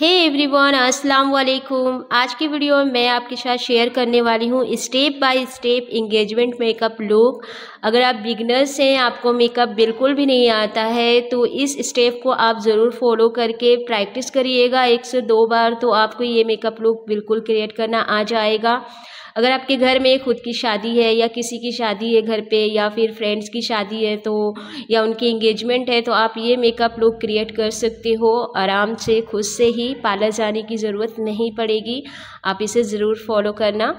hey everyone अस्सलाम वालेकुम आज की वीडियो में मैं आपके साथ शेयर करने वाली हूँ step by step engagement makeup look अगर आप बिगनर्स हैं आपको मेकअप बिल्कुल भी नहीं आता है तो इस स्टेप को आप ज़रूर फॉलो करके प्रैक्टिस करिएगा एक से दो बार तो आपको ये मेकअप लुक बिल्कुल क्रिएट करना आ जाएगा अगर आपके घर में खुद की शादी है या किसी की शादी है घर पे या फिर फ्रेंड्स की शादी है तो या उनकी इंगेजमेंट है तो आप ये मेकअप लुक क्रिएट कर सकते हो आराम से खुद से ही पार्लर जाने की ज़रूरत नहीं पड़ेगी आप इसे ज़रूर फॉलो करना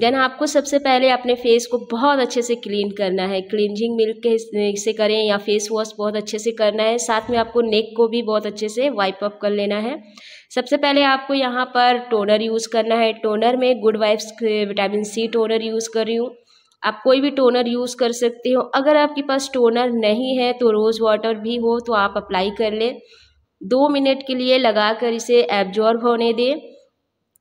देन आपको सबसे पहले अपने फेस को बहुत अच्छे से क्लीन करना है क्लिनजिंग मिल्क के से करें या फेस वॉश बहुत अच्छे से करना है साथ में आपको नेक को भी बहुत अच्छे से वाइप अप कर लेना है सबसे पहले आपको यहाँ पर टोनर यूज़ करना है टोनर में Good Vibes vitamin C toner use कर रही हूँ आप कोई भी टोनर यूज़ कर सकते हो अगर आपके पास टोनर नहीं है तो रोज़ वाटर भी हो तो आप अप्लाई कर लें दो मिनट के लिए कर इसे एब्जॉर्ब होने दें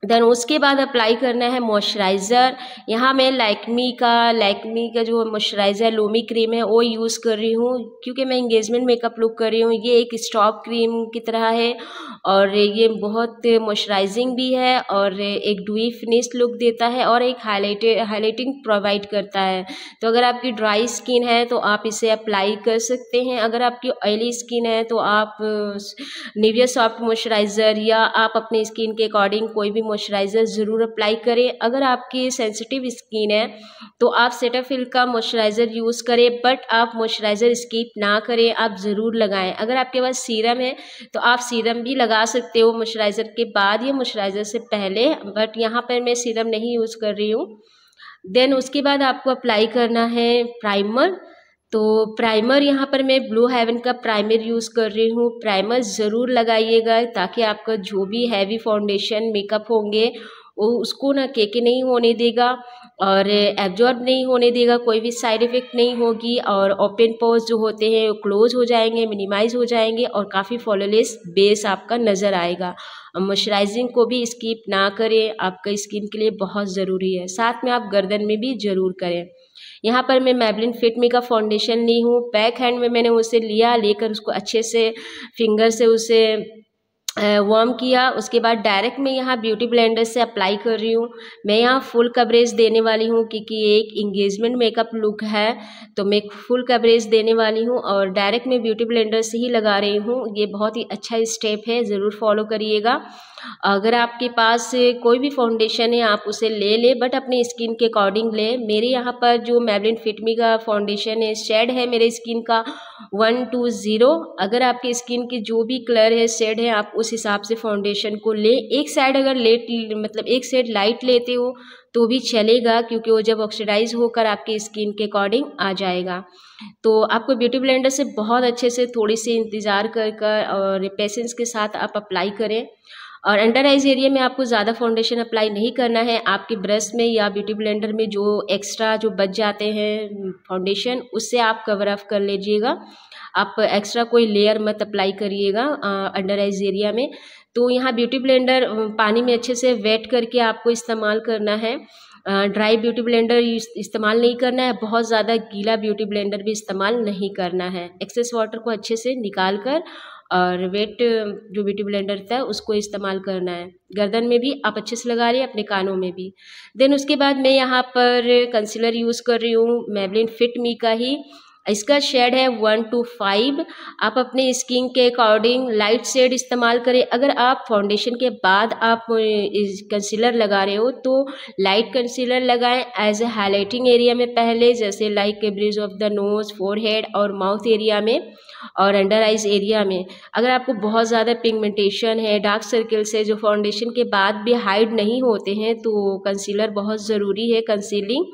देन उसके बाद अप्लाई करना है मॉइस्चराइज़र यहाँ मैं लैक्मी का लैक्मी का जो मॉइस्चराइज़र लोमी क्रीम है वो यूज़ कर रही हूँ क्योंकि मैं इंगेजमेंट मेकअप लुक कर रही हूँ ये एक स्टॉप क्रीम की तरह है और ये बहुत मॉइस्चराइजिंग भी है और एक डुई फिनिश लुक देता है और एक हाईलाइटे हाईलाइटिंग प्रोवाइड करता है तो अगर आपकी ड्राई स्किन है तो आप इसे अप्लाई कर सकते हैं अगर आपकी ऑयली स्किन है तो आप निविया सॉफ्ट मॉइस्चराइज़र या आप अपने स्किन के अकॉर्डिंग कोई भी मॉइस्चराइज़र ज़रूर अप्लाई करें अगर आपकी सेंसिटिव स्किन है तो आप सेटाफिल का मॉइस्चराइज़र यूज़ करें बट आप मॉइस्चराइज़र स्कीप ना करें आप ज़रूर लगाएं अगर आपके पास सीरम है तो आप सीरम भी लगा सकते हो मॉइस्चराइज़र के बाद या मॉइस्चराइज़र से पहले बट यहाँ पर मैं सीरम नहीं यूज़ कर रही हूँ देन उसके बाद आपको अप्लाई करना है प्राइमर तो प्राइमर यहाँ पर मैं ब्लू हेवन का प्राइमर यूज़ कर रही हूँ प्राइमर ज़रूर लगाइएगा ताकि आपका जो भी हैवी फाउंडेशन मेकअप होंगे वो उसको ना केके नहीं होने देगा और एब्जॉर्ब नहीं होने देगा कोई भी साइड इफ़ेक्ट नहीं होगी और ओपन पोज जो होते हैं वो क्लोज हो जाएंगे मिनिमाइज हो जाएंगे और काफ़ी फॉलोलेस बेस आपका नज़र आएगा मॉइस्चराइजिंग को भी स्किप ना करें आपका स्किन के लिए बहुत ज़रूरी है साथ में आप गर्दन में भी ज़रूर करें यहाँ पर मैं मैबलिन फिटमी का फाउंडेशन ली हूँ बैक हैंड में मैंने उसे लिया लेकर उसको अच्छे से फिंगर से उसे वॉर्म किया उसके बाद डायरेक्ट मैं यहाँ ब्यूटी ब्लेंडर से अप्लाई कर रही हूँ मैं यहाँ फुल कवरेज देने वाली हूँ क्योंकि ये एक इंगेजमेंट मेकअप लुक है तो मैं फुल कवरेज देने वाली हूँ और डायरेक्ट मैं ब्यूटी ब्लेंडर से ही लगा रही हूँ ये बहुत ही अच्छा स्टेप है ज़रूर फॉलो करिएगा अगर आपके पास कोई भी फाउंडेशन है आप उसे ले लें बट अपने स्किन के अकॉर्डिंग लें मेरे यहाँ पर जो मेबलिन फिटमी का फाउंडेशन है शेड है मेरे स्किन का वन टू ज़ीरो अगर आपके स्किन के जो भी कलर है शेड है आप उस हिसाब से फाउंडेशन को ले एक साइड अगर लेट मतलब एक साइड लाइट लेते हो तो भी चलेगा क्योंकि वो जब ऑक्सीडाइज होकर आपकी स्किन के अकॉर्डिंग आ जाएगा तो आपको ब्यूटी ब्लेंडर से बहुत अच्छे से थोड़ी सी इंतज़ार कर कर और पेशेंस के साथ आप अप्लाई करें और अंडर आइज एरिया में आपको ज़्यादा फाउंडेशन अप्लाई नहीं करना है आपके ब्रश में या ब्यूटी ब्लेंडर में जो एक्स्ट्रा जो बच जाते हैं फाउंडेशन उससे आप कवर अप कर लीजिएगा आप एक्स्ट्रा कोई लेयर मत अप्लाई करिएगा अंडर आइज एरिया में तो यहाँ ब्यूटी ब्लेंडर पानी में अच्छे से वेट करके आपको इस्तेमाल करना है ड्राई ब्यूटी ब्लेंडर इस्तेमाल नहीं करना है बहुत ज़्यादा गीला ब्यूटी ब्लेंडर भी इस्तेमाल नहीं करना है एक्सेस वाटर को अच्छे से निकाल कर और वेट जो ब्यूटी ब्लेंडर था उसको इस्तेमाल करना है गर्दन में भी आप अच्छे से लगा रहे हैं अपने कानों में भी देन उसके बाद मैं यहाँ पर कंसीलर यूज़ कर रही हूँ मेबलिन फिट मी का ही इसका शेड है वन टू फाइव आप अपने स्किन के अकॉर्डिंग लाइट शेड इस्तेमाल करें अगर आप फाउंडेशन के बाद आप कंसीलर लगा रहे हो तो लाइट कंसीलर लगाएं एज ए हाईलाइटिंग एरिया में पहले जैसे like bridge of the nose forehead और माउथ एरिया में और अंडर आइज एरिया में अगर आपको बहुत ज़्यादा पिगमेंटेशन है डार्क सर्कल्स है जो फाउंडेशन के बाद भी हाइड नहीं होते हैं तो कंसीलर बहुत ज़रूरी है कंसीलिंग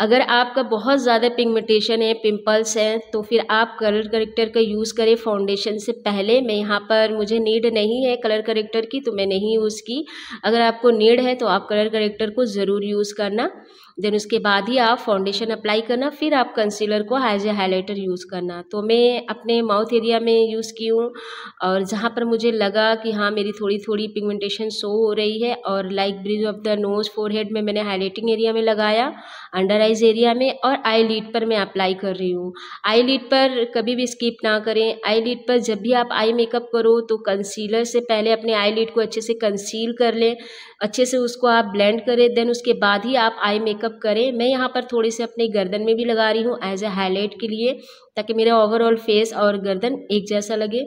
अगर आपका बहुत ज़्यादा पिगमेंटेशन है पिंपल्स हैं तो फिर आप कलर करेक्टर का यूज़ करें फाउंडेशन से पहले मैं यहाँ पर मुझे नीड नहीं है कलर करेक्टर की तो मैं नहीं यूज़ की अगर आपको नीड है तो आप कलर करेक्टर को ज़रूर यूज़ करना देन उसके बाद ही आप फाउंडेशन अप्लाई करना फिर आप कंसीलर को एज ए हाईलाइटर यूज़ करना तो मैं अपने माउथ एरिया में यूज़ की हूँ और जहाँ पर मुझे लगा कि हाँ मेरी थोड़ी थोड़ी पिगमेंटेशन शो हो रही है और like bridge of the nose forehead में मैंने हाईलाइटिंग एरिया में लगाया अंडर आइज एरिया में और आई लीड पर मैं अप्लाई कर रही हूँ आई लीड पर कभी भी स्किप ना करें आई लीड पर जब भी आप आई मेकअप करो तो कंसीलर से पहले अपने आई लीड को अच्छे से कंसील कर लें अच्छे से उसको आप ब्लेंड करें देन उसके बाद ही आप आई मेकअप मेकअप करें मैं यहाँ पर थोड़े से अपने गर्दन में भी लगा रही हूँ एज ए हाईलाइट के लिए ताकि मेरा ओवरऑल फेस और गर्दन एक जैसा लगे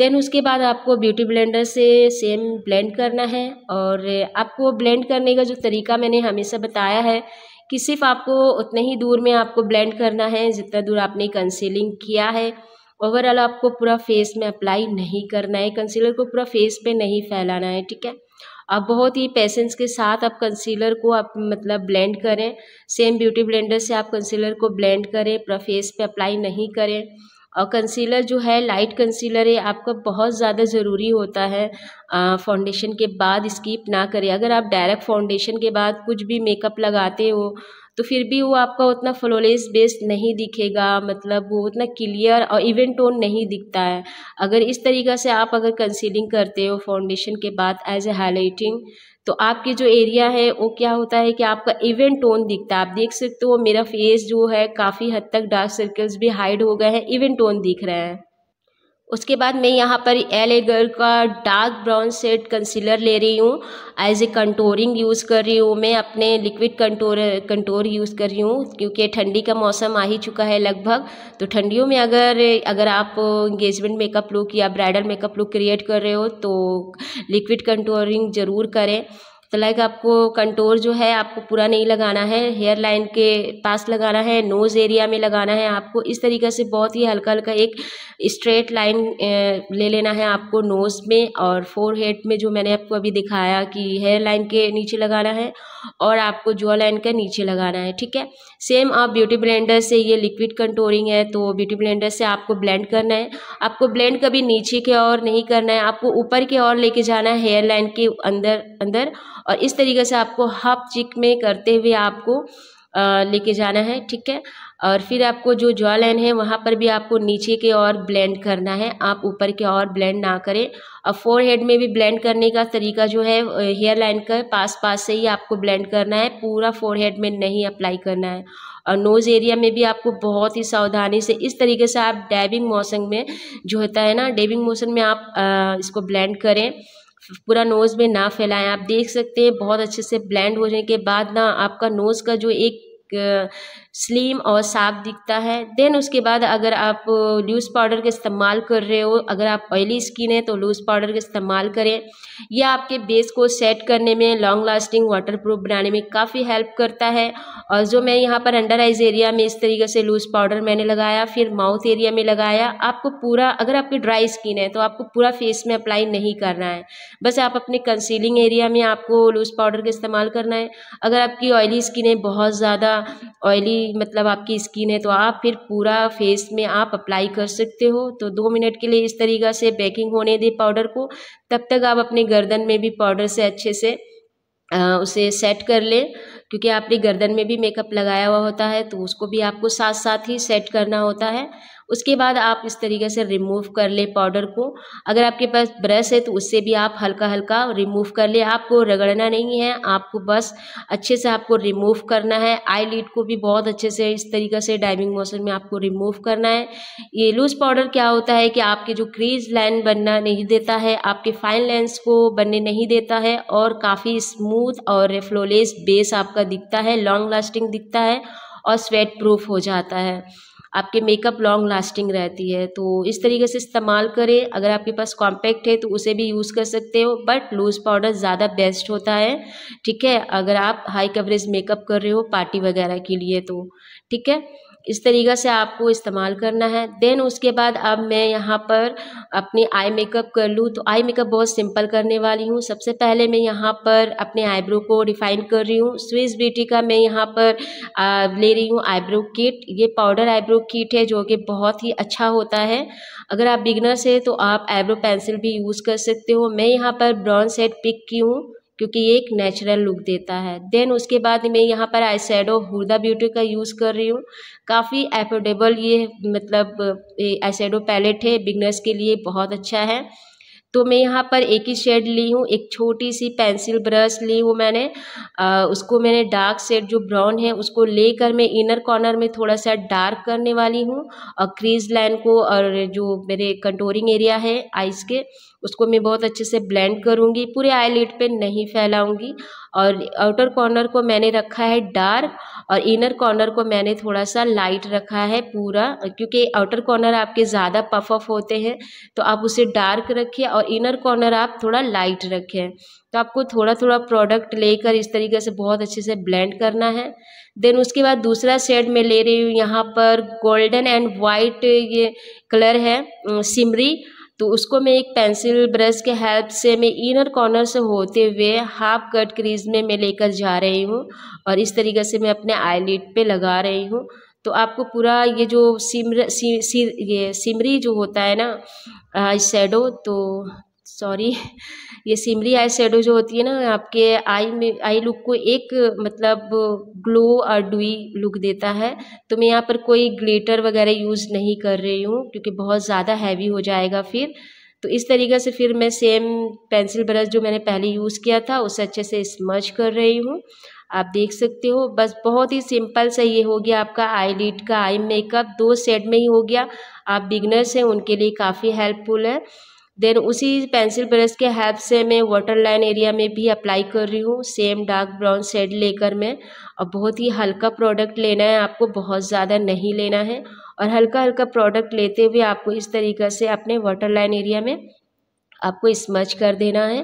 देन उसके बाद आपको ब्यूटी ब्लेंडर से सेम ब्लेंड करना है और आपको ब्लेंड करने का जो तरीका मैंने हमेशा बताया है कि सिर्फ आपको उतने ही दूर में आपको ब्लेंड करना है जितना दूर आपने कंसीलिंग किया है ओवरऑल आपको पूरा फेस में अप्लाई नहीं करना है कंसीलर को पूरा फेस पे नहीं फैलाना है ठीक है आप बहुत ही पैसेंस के साथ आप कंसीलर को आप मतलब ब्लेंड करें सेम ब्यूटी ब्लेंडर से आप कंसीलर को ब्लेंड करें पूरा फेस पे अप्लाई नहीं करें और कंसीलर जो है लाइट कंसीलर है आपका बहुत ज़्यादा ज़रूरी होता है फाउंडेशन के बाद स्कीप ना करें अगर आप डायरेक्ट फाउंडेशन के बाद कुछ भी मेकअप लगाते हो तो फिर भी वो आपका उतना फ्लोलेस बेस्ड नहीं दिखेगा मतलब वो उतना क्लियर और इवन टोन नहीं दिखता है अगर इस तरीक़ा से आप अगर कंसीलिंग करते हो फाउंडेशन के बाद एज ए हाईलाइटिंग तो आपके जो एरिया है वो क्या होता है कि आपका इवन टोन दिखता है आप देख सकते हो मेरा फेस जो है काफ़ी हद तक डार्क सर्कल्स भी हाइड हो गए हैं इवन टोन दिख रहे हैं उसके बाद मैं यहाँ पर एल गर्ल का डार्क ब्राउन सेट कंसीलर ले रही हूँ एज ए कंटोरिंग यूज़ कर रही हूँ मैं अपने लिक्विड कंटोर कंटोर यूज़ कर रही हूँ क्योंकि ठंडी का मौसम आ ही चुका है लगभग तो ठंडियों में अगर अगर आप इंगेजमेंट मेकअप लुक या ब्राइडल मेकअप लुक क्रिएट कर रहे हो तो लिक्विड कंटोरिंग ज़रूर करें तो लाइक आपको कंटोर जो है आपको पूरा नहीं लगाना है हेयर लाइन के पास लगाना है नोज़ एरिया में लगाना है आपको इस तरीके से बहुत ही हल्का हल्का एक स्ट्रेट लाइन ले लेना है आपको नोज़ में और फोर हेड में जो मैंने आपको अभी दिखाया कि हेयर लाइन के नीचे लगाना है और आपको जुआ लाइन का नीचे लगाना है ठीक है सेम आप ब्यूटी ब्लेंडर से ये लिक्विड कंटोरिंग है तो ब्यूटी ब्लेंडर से आपको ब्लेंड करना है आपको ब्लेंड कभी नीचे के और नहीं करना है आपको ऊपर के और लेके जाना है हेयर लाइन के अंदर अंदर और इस तरीके से आपको हाफ चिक में करते हुए आपको लेके जाना है ठीक है और फिर आपको जो जॉ लाइन है वहाँ पर भी आपको नीचे के और ब्लेंड करना है आप ऊपर के और ब्लेंड ना करें और फोर हेड में भी ब्लेंड करने का तरीका जो है हेयर लाइन का पास पास से ही आपको ब्लेंड करना है पूरा फोर हेड में नहीं अप्लाई करना है और नोज़ एरिया में भी आपको बहुत ही सावधानी से इस तरीके से आप डैबिंग मौसम में जो होता है ना डैबिंग मौसम में आप आ, इसको ब्लेंड करें पूरा नोज़ में ना फैलाएं आप देख सकते हैं बहुत अच्छे से ब्लेंड होने के बाद ना आपका नोज़ का जो एक स्लिम और साफ दिखता है देन उसके बाद अगर आप लूज़ पाउडर का इस्तेमाल कर रहे हो अगर आप ऑयली स्किन है तो लूज़ पाउडर का इस्तेमाल करें यह आपके बेस को सेट करने में लॉन्ग लास्टिंग वाटर प्रूफ बनाने में काफ़ी हेल्प करता है और जो मैं यहाँ पर अंडर आइज एरिया में इस तरीके से लूज़ पाउडर मैंने लगाया फिर माउथ एरिया में लगाया आपको पूरा अगर आपकी ड्राई स्किन है तो आपको पूरा फेस में अप्लाई नहीं करना है बस आप अपने कंसीलिंग एरिया में आपको लूज़ पाउडर का इस्तेमाल करना है अगर आपकी ऑयली स्किन है बहुत ज़्यादा ऑयली मतलब आपकी स्किन है तो आप फिर पूरा फेस में आप अप्लाई कर सकते हो तो दो मिनट के लिए इस तरीक़ा से बेकिंग होने दें पाउडर को तब तक आप अपने गर्दन में भी पाउडर से अच्छे से आ, उसे सेट कर लें क्योंकि आपने गर्दन में भी मेकअप लगाया हुआ होता है तो उसको भी आपको साथ साथ ही सेट करना होता है उसके बाद आप इस तरीके से रिमूव कर ले पाउडर को अगर आपके पास ब्रश है तो उससे भी आप हल्का हल्का रिमूव कर ले आपको रगड़ना नहीं है आपको बस अच्छे से आपको रिमूव करना है आई लीड को भी बहुत अच्छे से इस तरीके से डाइविंग मोशन में आपको रिमूव करना है ये लूज पाउडर क्या होता है कि आपके जो क्रीज लाइन बनना नहीं देता है आपके फाइन लेंस को बनने नहीं देता है और काफ़ी स्मूथ और फ्लोलेस बेस आपका दिखता है लॉन्ग लास्टिंग दिखता है और स्वेट प्रूफ हो जाता है आपके मेकअप लॉन्ग लास्टिंग रहती है तो इस तरीके से इस्तेमाल करें अगर आपके पास कॉम्पैक्ट है तो उसे भी यूज़ कर सकते हो बट लूज़ पाउडर ज़्यादा बेस्ट होता है ठीक है अगर आप हाई कवरेज मेकअप कर रहे हो पार्टी वगैरह के लिए तो ठीक है इस तरीक़े से आपको इस्तेमाल करना है देन उसके बाद अब मैं यहाँ पर अपनी आई मेकअप कर लूँ तो आई मेकअप बहुत सिंपल करने वाली हूँ सबसे पहले मैं यहाँ पर अपने आईब्रो को रिफ़ाइन कर रही हूँ स्विस ब्यूटी का मैं यहाँ पर आ, ले रही हूँ आईब्रो किट ये पाउडर आईब्रो किट है जो कि बहुत ही अच्छा होता है अगर आप बिगनर्स हैं तो आप आईब्रो पेंसिल भी यूज़ कर सकते हो मैं यहाँ पर ब्राउन सेट पिक की हूँ क्योंकि ये एक नेचुरल लुक देता है देन उसके बाद मैं यहाँ पर आई सैडो हुरदा ब्यूटी का यूज़ कर रही हूँ काफ़ी एफोर्डेबल ये मतलब आई सैडो पैलेट है बिगनर्स के लिए बहुत अच्छा है तो मैं यहाँ पर एक ही शेड ली हूँ एक छोटी सी पेंसिल ब्रश ली हूँ मैंने आ, उसको मैंने डार्क शेड जो ब्राउन है उसको लेकर मैं इनर कॉर्नर में थोड़ा सा डार्क करने वाली हूँ और क्रीज लाइन को और जो मेरे कंटोरिंग एरिया है आइज़ के उसको मैं बहुत अच्छे से ब्लेंड करूँगी पूरे आई लिड पर नहीं फैलाऊँगी और आउटर कॉर्नर को मैंने रखा है डार्क और इनर कॉर्नर को मैंने थोड़ा सा लाइट रखा है पूरा क्योंकि आउटर कॉर्नर आपके ज़्यादा पफ ऑफ होते हैं तो आप उसे डार्क रखिए और इनर कॉर्नर आप थोड़ा लाइट रखें तो आपको थोड़ा थोड़ा प्रोडक्ट लेकर इस तरीके से बहुत अच्छे से ब्लेंड करना है देन उसके बाद दूसरा शेड मैं ले रही हूँ यहाँ पर गोल्डन एंड वाइट ये कलर है सिमरी तो उसको मैं एक पेंसिल ब्रश के हेल्प से मैं इनर कॉर्नर से होते हुए हाफ कट क्रीज में मैं लेकर जा रही हूँ और इस तरीके से मैं अपने आईलिड पे लगा रही हूँ तो आपको पूरा ये जो सिमर सी, सी, ये सिमरी जो होता है ना शेडो तो सॉरी ये सिमरी आई शेडो जो होती है ना आपके आई में आई लुक को एक मतलब ग्लो और डुई लुक देता है तो मैं यहाँ पर कोई ग्लिटर वगैरह यूज़ नहीं कर रही हूँ क्योंकि बहुत ज़्यादा हैवी हो जाएगा फिर तो इस तरीके से फिर मैं सेम पेंसिल ब्रश जो मैंने पहले यूज़ किया था उसे अच्छे से स्मच कर रही हूँ आप देख सकते हो बस बहुत ही सिंपल सा ये हो गया आपका आई लिड का आई मेकअप दो सेट में ही हो गया आप बिगनर्स हैं उनके लिए काफ़ी हेल्पफुल है देन उसी पेंसिल ब्रश के हेल्प से मैं वाटर लाइन एरिया में भी अप्लाई कर रही हूँ सेम डार्क ब्राउन शेड लेकर मैं और बहुत ही हल्का प्रोडक्ट लेना है आपको बहुत ज़्यादा नहीं लेना है और हल्का हल्का प्रोडक्ट लेते हुए आपको इस तरीक़े से अपने वाटर लाइन एरिया में आपको स्मच कर देना है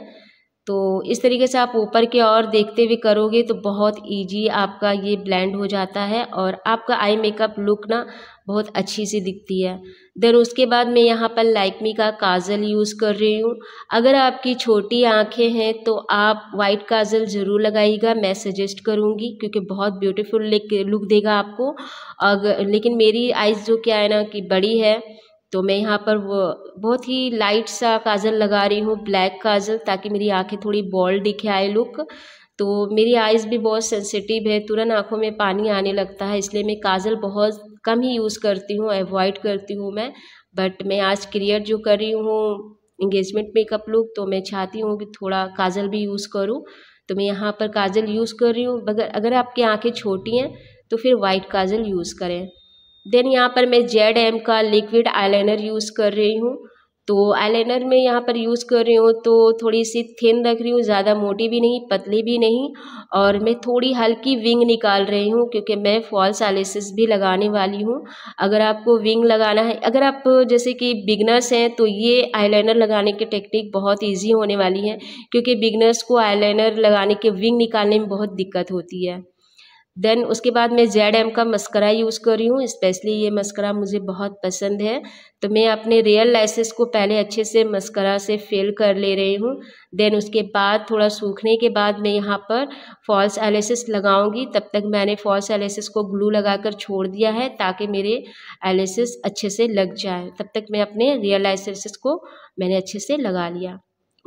तो इस तरीके से आप ऊपर के और देखते हुए करोगे तो बहुत इजी आपका ये ब्लेंड हो जाता है और आपका आई मेकअप लुक ना बहुत अच्छी सी दिखती है देन उसके बाद मैं यहाँ पर लाइकमी का काजल यूज़ कर रही हूँ अगर आपकी छोटी आंखें हैं तो आप वाइट काजल ज़रूर लगाइएगा मैं सजेस्ट करूँगी क्योंकि बहुत ब्यूटीफुल लुक देगा आपको अगर लेकिन मेरी आइज़ जो क्या है ना कि बड़ी है तो मैं यहाँ पर वो बहुत ही लाइट सा काजल लगा रही हूँ ब्लैक काजल ताकि मेरी आँखें थोड़ी बॉल्ड दिखे आए लुक तो मेरी आइज़ भी बहुत सेंसिटिव है तुरंत आँखों में पानी आने लगता है इसलिए मैं काजल बहुत कम ही यूज़ करती हूँ एवॉइड करती हूँ मैं बट मैं आज क्रिएट जो कर रही हूँ इंगेजमेंट मेकअप लुक तो मैं चाहती हूँ कि थोड़ा काजल भी यूज़ करूँ तो मैं यहाँ पर काजल यूज़ कर रही हूँ अगर आपकी आँखें छोटी हैं तो फिर वाइट काजल यूज़ करें देन यहाँ पर मैं जेड एम का लिक्विड आईलाइनर यूज़ कर रही हूँ तो आईलाइनर में यहाँ पर यूज़ कर रही हूँ तो थोड़ी सी थिन रख रही हूँ ज़्यादा मोटी भी नहीं पतली भी नहीं और मैं थोड़ी हल्की विंग निकाल रही हूँ क्योंकि मैं फॉल्स आलिसिस भी लगाने वाली हूँ अगर आपको विंग लगाना है अगर आप जैसे कि बिगनर्स हैं तो ये आईलाइनर लगाने की टेक्निक बहुत ईजी होने वाली है क्योंकि बिगनर्स को आईलाइनर लगाने के विंग निकालने में बहुत दिक्कत होती है देन उसके बाद मैं जेड एम का मस्करा यूज़ कर रही हूँ स्पेशली ये मस्करा मुझे बहुत पसंद है तो मैं अपने रियल लाइसेस को पहले अच्छे से मस्करा से फिल कर ले रही हूँ देन उसके बाद थोड़ा सूखने के बाद मैं यहाँ पर फॉल्स एलेसिस लगाऊंगी तब तक मैंने फॉल्स एलेसिस को ग्लू लगाकर छोड़ दिया है ताकि मेरे एलेसिस अच्छे से लग जाए तब तक मैं अपने रियल लाइसेस को मैंने अच्छे से लगा लिया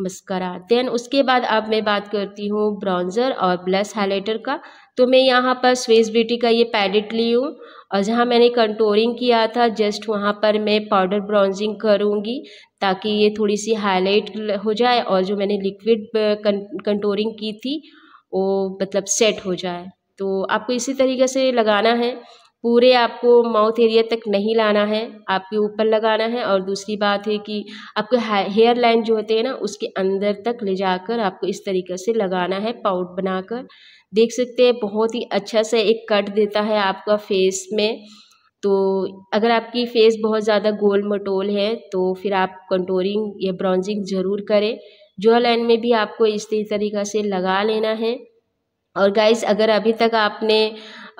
मस्करा देन उसके बाद अब मैं बात करती हूँ ब्राउन्ज़र और ब्लस हाइलाइटर का तो मैं यहाँ पर स्वेस ब्यूटी का ये पैलेट ली हूँ और जहाँ मैंने कंटोरिंग किया था जस्ट वहाँ पर मैं पाउडर ब्राउजिंग करूँगी ताकि ये थोड़ी सी हाईलाइट हो जाए और जो मैंने लिक्विड कंटोरिंग की थी वो मतलब सेट हो जाए तो आपको इसी तरीके से लगाना है पूरे आपको माउथ एरिया तक नहीं लाना है आपके ऊपर लगाना है और दूसरी बात है कि आपके हेयर लाइन जो होते हैं ना उसके अंदर तक ले जाकर आपको इस तरीके से लगाना है पाउड बनाकर देख सकते हैं बहुत ही अच्छा सा एक कट देता है आपका फेस में तो अगर आपकी फेस बहुत ज़्यादा गोल मटोल है तो फिर आप कंटोरिंग या ब्राउजिंग ज़रूर करें जो लाइन में भी आपको इस तरीका से लगा लेना है और गाइस अगर अभी तक आपने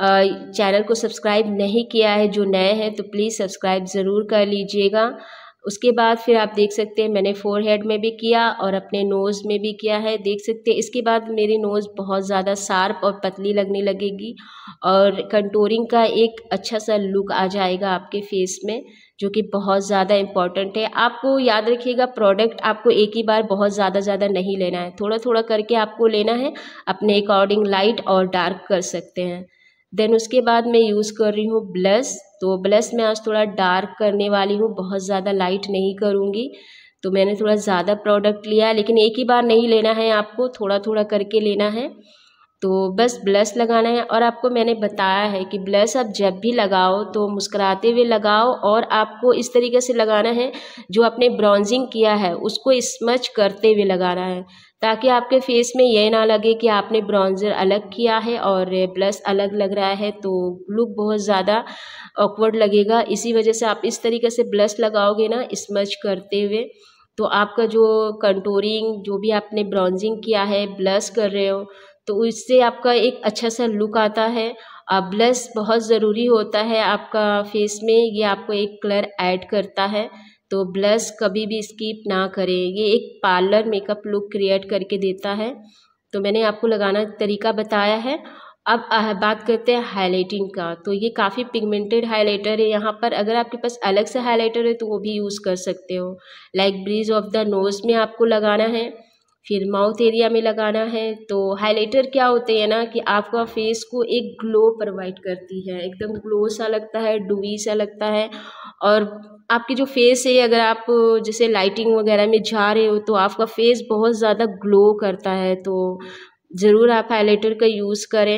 चैनल को सब्सक्राइब नहीं किया है जो नए हैं तो प्लीज़ सब्सक्राइब ज़रूर कर लीजिएगा उसके बाद फिर आप देख सकते हैं मैंने फोर हेड में भी किया और अपने नोज़ में भी किया है देख सकते हैं इसके बाद मेरी नोज़ बहुत ज़्यादा शार्प और पतली लगने लगेगी और कंटोरिंग का एक अच्छा सा लुक आ जाएगा आपके फेस में जो कि बहुत ज़्यादा इम्पॉर्टेंट है आपको याद रखिएगा प्रोडक्ट आपको एक ही बार बहुत ज़्यादा ज़्यादा नहीं लेना है थोड़ा थोड़ा करके आपको लेना है अपने अकॉर्डिंग लाइट और डार्क कर सकते हैं देन उसके बाद मैं यूज़ कर रही हूँ ब्लश तो ब्लश मैं आज थोड़ा डार्क करने वाली हूँ बहुत ज़्यादा लाइट नहीं करूँगी तो मैंने थोड़ा ज़्यादा प्रोडक्ट लिया लेकिन एक ही बार नहीं लेना है आपको थोड़ा थोड़ा करके लेना है तो बस ब्लश लगाना है और आपको मैंने बताया है कि ब्लश आप जब भी लगाओ तो मुस्कुराते हुए लगाओ और आपको इस तरीके से लगाना है जो आपने ब्राउजिंग किया है उसको स्मच करते हुए लगाना है ताकि आपके फेस में यह ना लगे कि आपने ब्राउन्ज़र अलग किया है और ब्लश अलग लग रहा है तो लुक बहुत ज़्यादा ऑकवर्ड लगेगा इसी वजह से आप इस तरीके से ब्लश लगाओगे ना स्मच करते हुए तो आपका जो कंटोरिंग जो भी आपने ब्राउन्जिंग किया है ब्लश कर रहे हो तो उससे आपका एक अच्छा सा लुक आता है ब्लश बहुत ज़रूरी होता है आपका फेस में ये आपको एक कलर ऐड करता है तो ब्लश कभी भी स्किप ना करें ये एक पार्लर मेकअप लुक क्रिएट करके देता है तो मैंने आपको लगाना तरीका बताया है अब बात करते हैं हाईलाइटिंग का तो ये काफ़ी पिगमेंटेड हाईलाइटर है यहाँ पर अगर आपके पास अलग से हाईलाइटर है तो वो भी यूज़ कर सकते हो like bridge of the nose में आपको लगाना है फिर माउथ एरिया में लगाना है तो हाइलाइटर क्या होते हैं ना कि आपका फेस को एक ग्लो प्रोवाइड करती है एकदम ग्लो सा लगता है डूबी सा लगता है और आपकी जो फेस है अगर आप जैसे लाइटिंग वगैरह में जा रहे हो तो आपका फेस बहुत ज़्यादा ग्लो करता है तो ज़रूर आप हाइलाइटर का यूज़ करें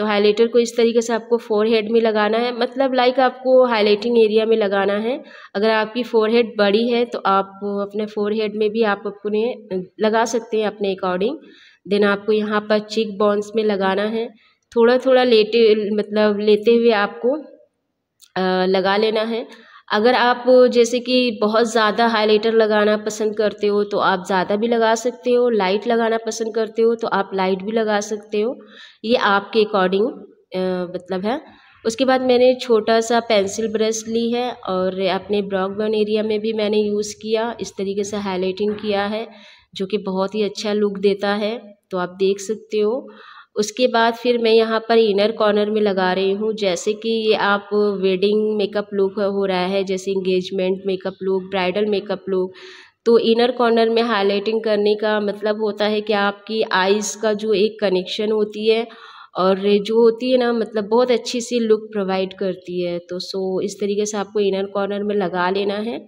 तो हाईलाइटर को इस तरीके से आपको फोरहेड में लगाना है मतलब लाइक आपको हाईलाइटिंग एरिया में लगाना है अगर आपकी फोरहेड बड़ी है तो आप अपने फोरहेड में भी आप अपने लगा सकते हैं अपने अकॉर्डिंग देन आपको यहाँ पर चिक बॉन्स में लगाना है थोड़ा थोड़ा लेटे मतलब लेते हुए आपको आ, लगा लेना है अगर आप जैसे कि बहुत ज़्यादा हाईलाइटर लगाना पसंद करते हो तो आप ज़्यादा भी लगा सकते हो लाइट लगाना पसंद करते हो तो आप लाइट भी लगा सकते हो ये आपके अकॉर्डिंग मतलब है उसके बाद मैंने छोटा सा पेंसिल ब्रश ली है और अपने ब्रॉक बन एरिया में भी मैंने यूज़ किया इस तरीके से हाईलाइटिंग किया है जो कि बहुत ही अच्छा लुक देता है तो आप देख सकते हो उसके बाद फिर मैं यहाँ पर इनर कॉर्नर में लगा रही हूँ जैसे कि ये आप वेडिंग मेकअप लुक हो रहा है जैसे engagement makeup look bridal makeup look तो इनर कॉर्नर में हाईलाइटिंग करने का मतलब होता है कि आपकी आइज़ का जो एक कनेक्शन होती है और जो होती है ना मतलब बहुत अच्छी सी लुक प्रोवाइड करती है तो सो इस तरीके से आपको इनर कॉर्नर में लगा लेना है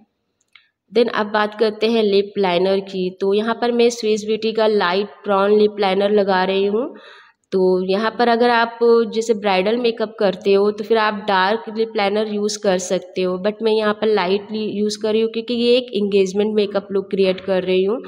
देन अब बात करते हैं लिप लाइनर की तो यहाँ पर मैं स्विस ब्यूटी का लाइट ब्राउन लिप लाइनर लगा रही हूँ तो यहाँ पर अगर आप जैसे ब्राइडल मेकअप करते हो तो फिर आप डार्क लिप लाइनर यूज़ कर सकते हो बट मैं यहाँ पर लाइटली यूज़ कर रही हूँ क्योंकि ये एक इंगेजमेंट मेकअप लुक क्रिएट कर रही हूँ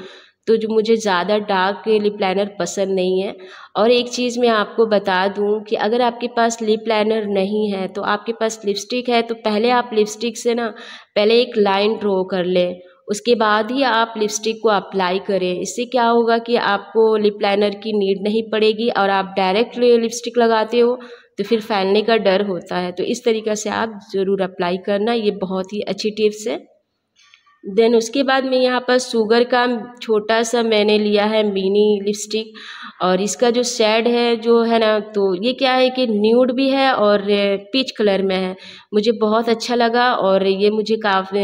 तो जो मुझे ज़्यादा डार्क लिप लाइनर पसंद नहीं है और एक चीज़ मैं आपको बता दूं कि अगर आपके पास लिप लाइनर नहीं है तो आपके पास लिपस्टिक है तो पहले आप लिपस्टिक से ना पहले एक लाइन ड्रॉ कर लें उसके बाद ही आप लिपस्टिक को अप्लाई करें इससे क्या होगा कि आपको लिप लाइनर की नीड नहीं पड़ेगी और आप डायरेक्ट लिपस्टिक लगाते हो तो फिर फैलने का डर होता है तो इस तरीक़े से आप ज़रूर अप्लाई करना ये बहुत ही अच्छी टिप्स है देन उसके बाद मैं यहाँ पर शुगर का छोटा सा मैंने लिया है मिनी लिपस्टिक और इसका जो शेड है जो है ना तो ये क्या है कि न्यूड भी है और पीच eh, कलर में है मुझे बहुत अच्छा लगा और ये मुझे काफ़ी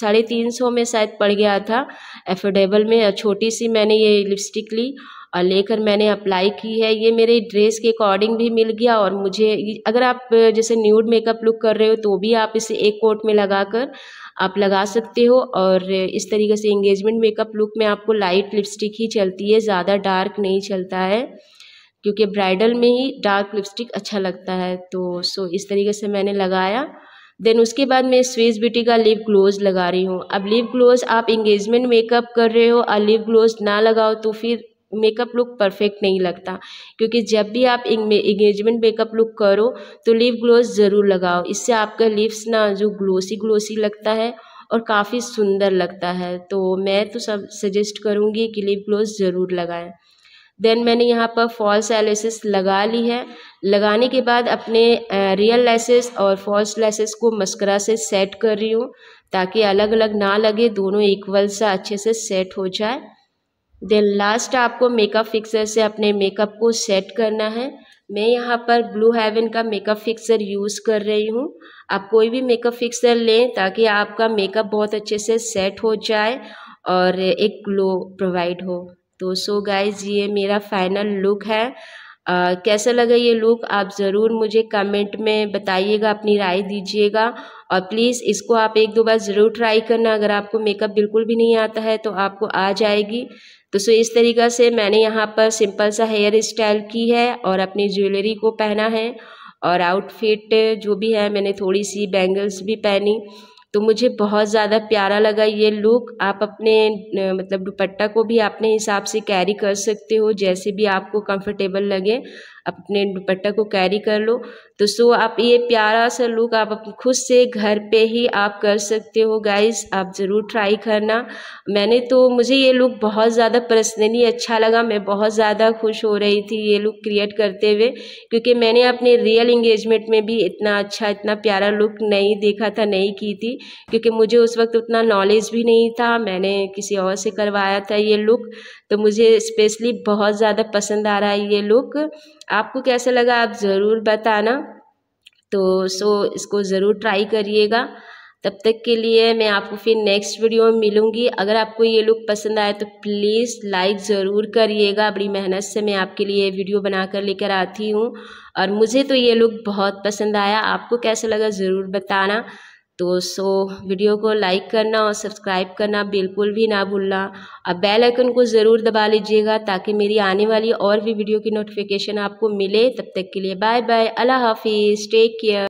साढ़े तीन सौ में शायद पड़ गया था एफोर्डेबल में छोटी सी मैंने ये लिपस्टिक ली और लेकर मैंने अप्लाई की है ये मेरे ड्रेस के अकॉर्डिंग भी मिल गया और मुझे अगर आप जैसे न्यूड मेकअप लुक कर रहे हो तो भी आप इसे एक कोट में लगा कर आप लगा सकते हो और इस तरीके से इंगेजमेंट मेकअप लुक में आपको लाइट लिपस्टिक ही चलती है ज़्यादा डार्क नहीं चलता है क्योंकि ब्राइडल में ही डार्क लिपस्टिक अच्छा लगता है तो सो इस तरीके से मैंने लगाया देन उसके बाद मैं स्विस ब्यूटी का लिप ग्लोज लगा रही हूँ अब लिप ग्लोज आप इंगेजमेंट मेकअप कर रहे हो और लिप ग्लोज ना लगाओ तो फिर मेकअप लुक परफेक्ट नहीं लगता क्योंकि जब भी आप इंगेजमेंट मेकअप लुक करो तो लिप ग्लोज ज़रूर लगाओ इससे आपका लिप्स ना जो ग्लोसी ग्लोसी लगता है और काफ़ी सुंदर लगता है तो मैं तो सब सजेस्ट करूँगी कि लिप ग्लोज ज़रूर लगाएं देन मैंने यहाँ पर फॉल्स एलेसिस लगा ली है लगाने के बाद अपने रियल लेसेस और फॉल्स लेसेस को मस्करा से सेट कर रही हूँ ताकि अलग अलग ना लगे दोनों इक्वल सा अच्छे से सेट हो जाए देन लास्ट आपको मेकअप फिक्सर से अपने मेकअप को सेट करना है मैं यहाँ पर ब्लू हेवन का मेकअप फिक्सर यूज़ कर रही हूँ आप कोई भी मेकअप फिक्सर लें ताकि आपका मेकअप बहुत अच्छे से सेट हो जाए और एक ग्लो प्रोवाइड हो तो सो गाइज ये मेरा फाइनल लुक है आ, कैसा लगा ये लुक आप ज़रूर मुझे कमेंट में बताइएगा अपनी राय दीजिएगा और प्लीज़ इसको आप एक दो बार ज़रूर ट्राई करना अगर आपको मेकअप बिल्कुल भी नहीं आता है तो आपको आ जाएगी तो सो इस तरीक़ा से मैंने यहाँ पर सिंपल सा हेयर स्टाइल की है और अपनी ज्वेलरी को पहना है और आउटफिट जो भी है मैंने थोड़ी सी बैंगल्स भी पहनी तो मुझे बहुत ज़्यादा प्यारा लगा ये लुक आप अपने मतलब दुपट्टा को भी अपने हिसाब से कैरी कर सकते हो जैसे भी आपको कंफर्टेबल लगे अपने दुपट्टा को कैरी कर लो तो सो आप ये प्यारा सा लुक आप खुद से घर पे ही आप कर सकते हो गाइस आप ज़रूर ट्राई करना मैंने तो मुझे ये लुक बहुत ज़्यादा पर्सनली अच्छा लगा मैं बहुत ज़्यादा खुश हो रही थी ये लुक क्रिएट करते हुए क्योंकि मैंने अपने रियल इंगेजमेंट में भी इतना अच्छा इतना प्यारा लुक नहीं देखा था नहीं की थी क्योंकि मुझे उस वक्त उतना नॉलेज भी नहीं था मैंने किसी और से करवाया था ये लुक तो मुझे स्पेशली बहुत ज़्यादा पसंद आ रहा है ये लुक आपको कैसा लगा आप ज़रूर बताना तो सो इसको ज़रूर ट्राई करिएगा तब तक के लिए मैं आपको फिर नेक्स्ट वीडियो में मिलूँगी अगर आपको ये लुक पसंद आए तो प्लीज़ लाइक ज़रूर करिएगा बड़ी मेहनत से मैं आपके लिए वीडियो बनाकर लेकर आती हूँ और मुझे तो ये लुक बहुत पसंद आया आपको कैसा लगा ज़रूर बताना तो सो वीडियो को लाइक करना और सब्सक्राइब करना बिल्कुल भी ना भूलना और बेल आइकन को ज़रूर दबा लीजिएगा ताकि मेरी आने वाली और भी वीडियो की नोटिफिकेशन आपको मिले तब तक के लिए बाय बाय अल्लाह हाफिज़ टेक केयर